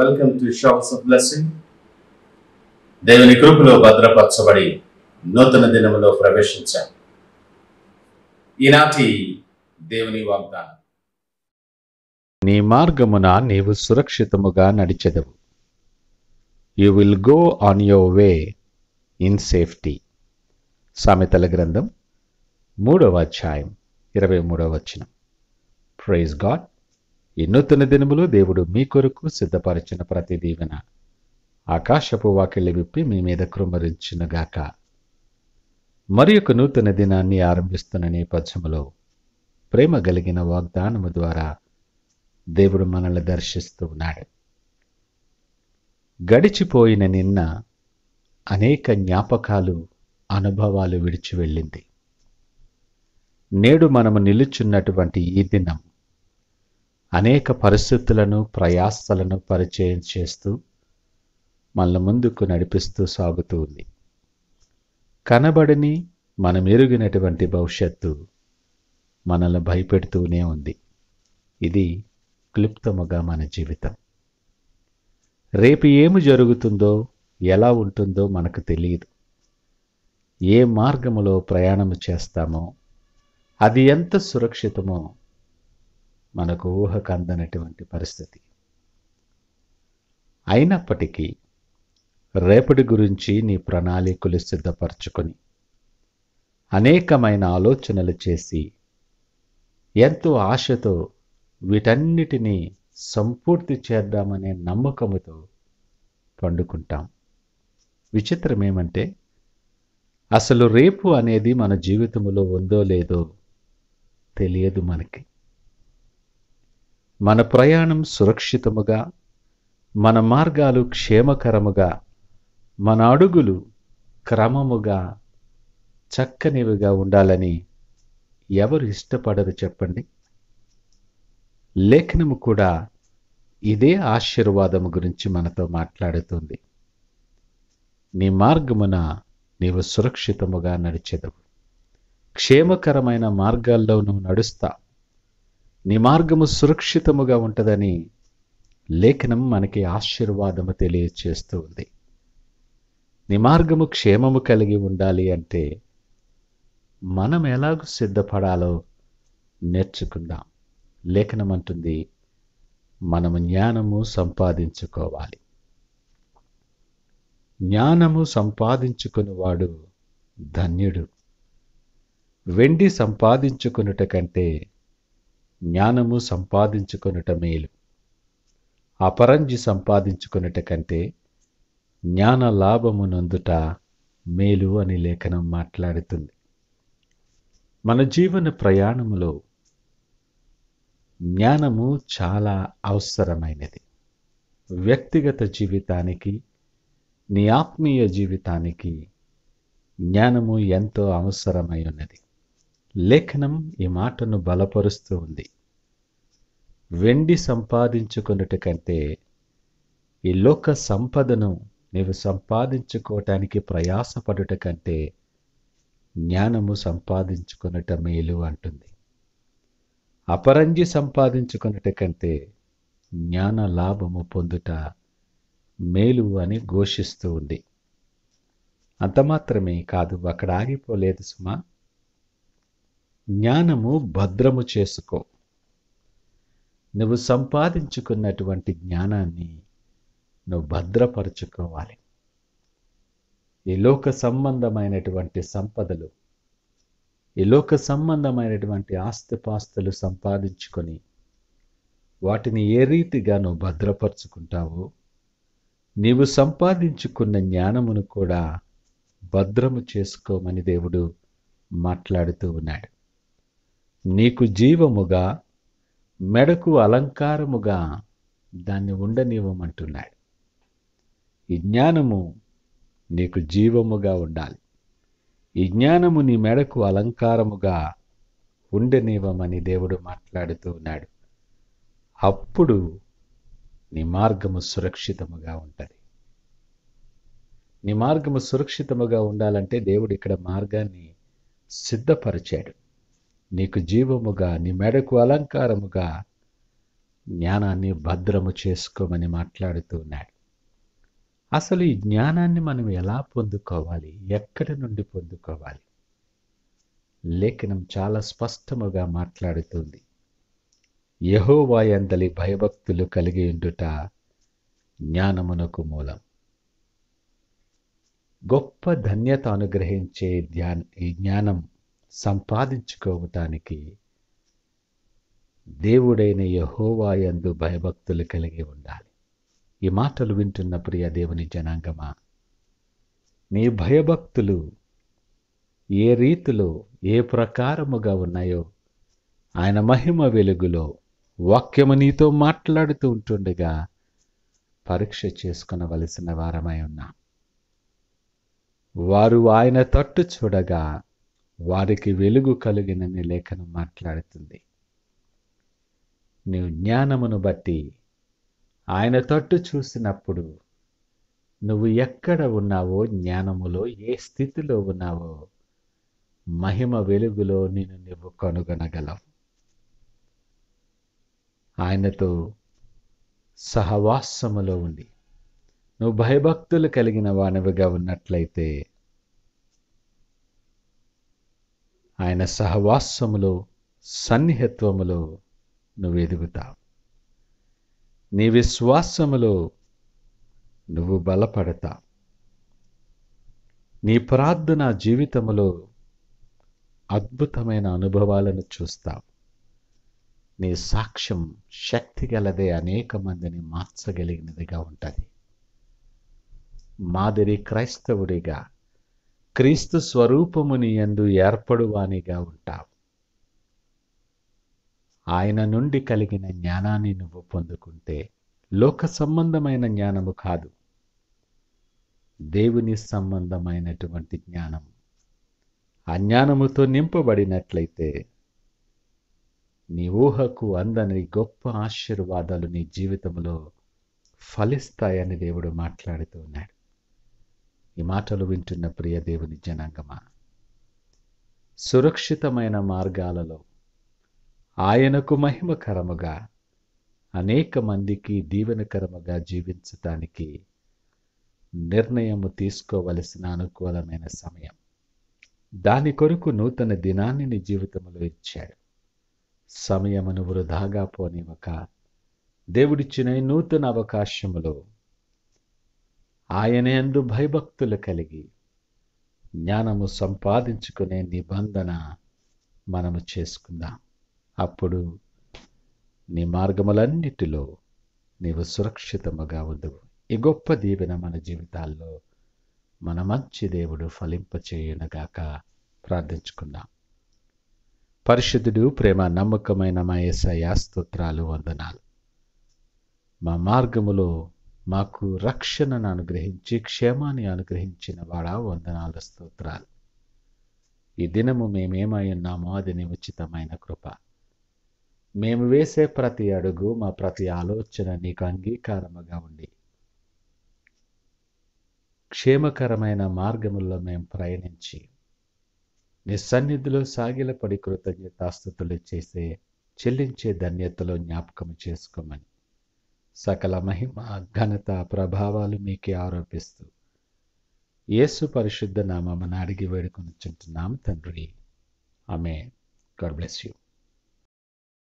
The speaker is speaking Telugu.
welcome to showers of blessing దేవుని కృపలో భద్రపరచబడి నూతన దినములో ప్రవేశించాం ఈనాటి దేవుని వాగ్దానం నీ మార్గమున నీవు సురక్షితముగా నడిచెదవు you will go on your way in safety సామెతల గ్రంథం మూడవ అధ్యాయం ఇరవై మూడవ వచ్చిన ప్రైజ్ గాడ్ ఈ నూతన దినములు దేవుడు మీ కొరకు సిద్ధపరిచిన ప్రతి దీవెన ఆకాశపు వాకిళ్ళి విప్పి మీ మీద కృమరించునుగాక మరి ఒక నూతన దినాన్ని ఆరంభిస్తున్న నేపథ్యంలో ప్రేమ కలిగిన వాగ్దానము ద్వారా దేవుడు మనల్ని దర్శిస్తూ ఉన్నాడు గడిచిపోయిన నిన్న అనేక జ్ఞాపకాలు అనుభవాలు విడిచి వెళ్ళింది నేడు మనము నిలుచున్నటువంటి ఈ దినం అనేక పరిస్థితులను ప్రయాసలను పరిచయం చేస్తూ మన ముందుకు నడిపిస్తూ సాగుతూ ఉంది కనబడని మనమెరుగినటువంటి భవిష్యత్తు మనల్ని భయపెడుతూనే ఉంది ఇది క్లుప్తముగా మన జీవితం రేపు ఏమి జరుగుతుందో ఎలా ఉంటుందో మనకు తెలియదు ఏ మార్గములో ప్రయాణం చేస్తామో అది ఎంత సురక్షితమో మనకు ఊహ కందనటువంటి పరిస్థితి అయినప్పటికీ రేపటి గురించి నీ ప్రణాళికలు సిద్ధపరచుకొని అనేకమైన ఆలోచనలు చేసి ఎంతో ఆశతో వీటన్నిటినీ సంపూర్తి చేద్దామనే నమ్మకముతో పండుకుంటాం విచిత్రం ఏమంటే అసలు రేపు అనేది మన జీవితంలో ఉందో లేదో తెలియదు మనకి మన ప్రయాణం సురక్షితముగా మన మార్గాలు క్షేమకరముగా మన అడుగులు క్రమముగా చక్కనివిగా ఉండాలని ఎవరు ఇష్టపడరు చెప్పండి లేఖనము కూడా ఇదే ఆశీర్వాదము గురించి మనతో మాట్లాడుతుంది నీ మార్గమున నీవు సురక్షితముగా నడిచేదవు క్షేమకరమైన మార్గాల్లోనూ నడుస్తావు నీ మార్గము సురక్షితముగా ఉంటుందని లేఖనం మనకి ఆశీర్వాదము తెలియచేస్తూ ఉంది నీ మార్గము క్షేమము కలిగి ఉండాలి అంటే మనం ఎలాగ సిద్ధపడాలో నేర్చుకుందాం లేఖనం అంటుంది మనము జ్ఞానము సంపాదించుకోవాలి జ్ఞానము సంపాదించుకునివాడు ధన్యుడు వెండి సంపాదించుకున్నట కంటే జ్ఞానము సంపాదించుకొనుట మేలు అపరంజి సంపాదించుకొనుట కంటే జ్ఞాన లాభము నందుట మేలు అని లేఖనం మాట్లాడుతుంది మన జీవన ప్రయాణములో జ్ఞానము చాలా అవసరమైనది వ్యక్తిగత జీవితానికి నీ ఆత్మీయ జీవితానికి జ్ఞానము ఎంతో అవసరమై ఉన్నది లేఖనం ఈ మాటను బలపరుస్తూ ఉంది వెండి సంపాదించుకున్నట్టు కంటే ఈ లోక సంపదను నీవు సంపాదించుకోవటానికి ప్రయాసపడుట కంటే జ్ఞానము సంపాదించుకున్నట మేలు అంటుంది అపరంజి సంపాదించుకున్నట కంటే జ్ఞాన లాభము పొందుట మేలు అని ఘోషిస్తూ ఉంది అంత మాత్రమే కాదు అక్కడ ఆగిపోలేదు సుమా జ్ఞానము భద్రము చేసుకో నువ్వు సంపాదించుకున్నటువంటి జ్ఞానాన్ని నువ్వు భద్రపరచుకోవాలి ఈ లోక సంబంధమైనటువంటి సంపదలు ఈ లోక సంబంధమైనటువంటి ఆస్తిపాస్తులు సంపాదించుకొని వాటిని ఏ రీతిగా నువ్వు భద్రపరుచుకుంటావో నీవు సంపాదించుకున్న జ్ఞానమును కూడా భద్రము చేసుకోమని దేవుడు మాట్లాడుతూ ఉన్నాడు నీకు జీవముగా మెడకు అలంకారముగా దాన్ని ఉండనివ్వమంటున్నాడు ఈ జ్ఞానము నీకు జీవముగా ఉండాలి ఈ జ్ఞానము నీ మెడకు అలంకారముగా ఉండనివ్వమని దేవుడు మాట్లాడుతూ ఉన్నాడు అప్పుడు నీ మార్గము సురక్షితముగా ఉంటుంది నీ మార్గము సురక్షితముగా ఉండాలంటే దేవుడు ఇక్కడ మార్గాన్ని సిద్ధపరిచాడు నీకు జీవముగా నీ మెడకు అలంకారముగా జ్ఞానాన్ని భద్రము చేసుకోమని మాట్లాడుతూ ఉన్నాడు అసలు ఈ జ్ఞానాన్ని మనం ఎలా పొందుకోవాలి ఎక్కడి నుండి పొందుకోవాలి లేఖనం చాలా స్పష్టముగా మాట్లాడుతుంది యహోవాయందలి భయభక్తులు కలిగి ఉండుట జ్ఞానమునకు మూలం గొప్ప ధన్యత అనుగ్రహించే ధ్యాన్ ఈ జ్ఞానం సంపాదించుకోవటానికి దేవుడైన యహోవా ఎందు భయభక్తులు కలిగి ఉండాలి ఈ మాటలు వింటున్న ప్రియ దేవుని జనాంగమా నీ భయభక్తులు ఏ రీతిలో ఏ ప్రకారముగా ఉన్నాయో ఆయన మహిమ వెలుగులో వాక్యము నీతో మాట్లాడుతూ ఉంటుండగా పరీక్ష చేసుకునవలసిన వారమై ఉన్నాం వారు ఆయన తట్టు చూడగా వారికి వెలుగు కలిగినని లేఖనం మాట్లాడుతుంది నీవు జ్ఞానమును బట్టి ఆయన తట్టు చూసినప్పుడు నువ్వు ఎక్కడ ఉన్నావో జ్ఞానములో ఏ స్థితిలో ఉన్నావో మహిమ వెలుగులో నేను నువ్వు కనుగొనగలవు ఆయనతో సహవాసములో ఉండి నువ్వు భయభక్తులు కలిగిన వానవిగా ఉన్నట్లయితే ఆయన సహవాసములో సన్నిహిత్వములో నువ్వు ఎదుగుతావు నీ విశ్వాసములో నువ్వు బలపడతా నీ ప్రార్థన జీవితములో అద్భుతమైన అనుభవాలను చూస్తావు నీ సాక్ష్యం శక్తి గలదే అనేక మందిని మార్చగలిగినదిగా ఉంటుంది మాదిరి క్రైస్తవుడిగా క్రీస్తు స్వరూపముని ఎందు ఏర్పడువానిగా ఉంటావు ఆయన నుండి కలిగిన జ్ఞానాన్ని నువ్వు పొందుకుంటే లోక సంబంధమైన జ్ఞానము కాదు దేవుని సంబంధమైనటువంటి జ్ఞానం అజ్ఞానముతో నింపబడినట్లయితే నీ ఊహకు అందని గొప్ప ఆశీర్వాదాలు నీ జీవితంలో ఫలిస్తాయని దేవుడు మాట్లాడుతూ ఉన్నాడు ఈ మాటలు వింటున్న ప్రియ దేవుని జనాంగమా సురక్షితమైన మార్గాలలో ఆయనకు మహిమకరముగా అనేక మందికి దీవెనకరముగా జీవించటానికి నిర్ణయము తీసుకోవలసిన అనుకూలమైన సమయం దాని కొరకు నూతన దినాన్ని నీ జీవితంలో ఇచ్చాడు సమయమును వృధాగా పోనివ్వక దేవుడిచ్చిన నూతన అవకాశములో ఆయనేందు భయభక్తులు కలిగి జ్ఞానము సంపాదించుకునే నిబంధన మనము చేసుకుందాం అప్పుడు నీ మార్గములన్నిటిలో నీవు సురక్షితముగా ఉండవు ఈ గొప్ప దీవెన మన జీవితాల్లో మన మంచి దేవుడు ఫలింపచేయునగాక ప్రార్థించుకుందాం పరిశుద్ధుడు ప్రేమ నమ్మకమైన మా ఏసయ్యా స్తోత్రాలు వందనాలు మా మార్గములో మాకు రక్షణను అనుగ్రహించి క్షేమాన్ని అనుగ్రహించిన వాడా వందనాల స్తోత్రాలు ఈ దినము మేమేమై ఉన్నామో అది నిముచితమైన కృప మేము వేసే ప్రతి అడుగు మా ప్రతి ఆలోచన నీకు అంగీకారముగా ఉండి క్షేమకరమైన మార్గముల్లో మేము ప్రయాణించి నీ సన్నిధిలో పడి కృతజ్ఞతాస్థుతులు చేసే చెల్లించే ధన్యతలో జ్ఞాపకం చేసుకోమని సకల మహిమ ఘనత ప్రభావాలు మీకే ఆరోపిస్తూ యేసు పరిశుద్ధ నామమ్మను అడిగి వేడుకొనిచుంటున్నాం తండ్రి ఆమె గాడ్ బ్లెస్ యూ